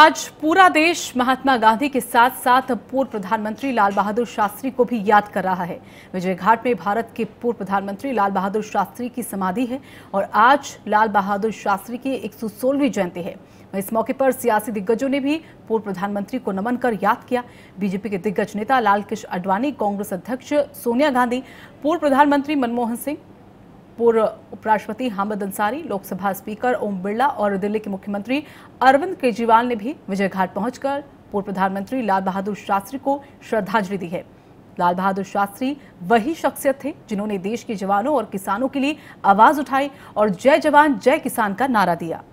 आज पूरा देश महात्मा गांधी के साथ साथ पूर्व प्रधानमंत्री लाल बहादुर शास्त्री को भी याद कर रहा है विजय घाट में भारत के पूर्व प्रधानमंत्री लाल बहादुर शास्त्री की समाधि है और आज लाल बहादुर शास्त्री की सोलहवीं जयंती है इस मौके पर सियासी दिग्गजों ने भी पूर्व प्रधानमंत्री को नमन कर याद किया बीजेपी के दिग्गज नेता लालकृष्ण अडवाणी कांग्रेस अध्यक्ष सोनिया गांधी पूर्व प्रधानमंत्री मनमोहन सिंह पूर्व उपराष्ट्रपति हामिद अंसारी लोकसभा स्पीकर ओम बिरला और दिल्ली के मुख्यमंत्री अरविंद केजरीवाल ने भी विजय घाट पहुंचकर पूर्व प्रधानमंत्री लाल बहादुर शास्त्री को श्रद्धांजलि दी है लाल बहादुर शास्त्री वही शख्सियत थे जिन्होंने देश के जवानों और किसानों के लिए आवाज उठाई और जय जवान जय किसान का नारा दिया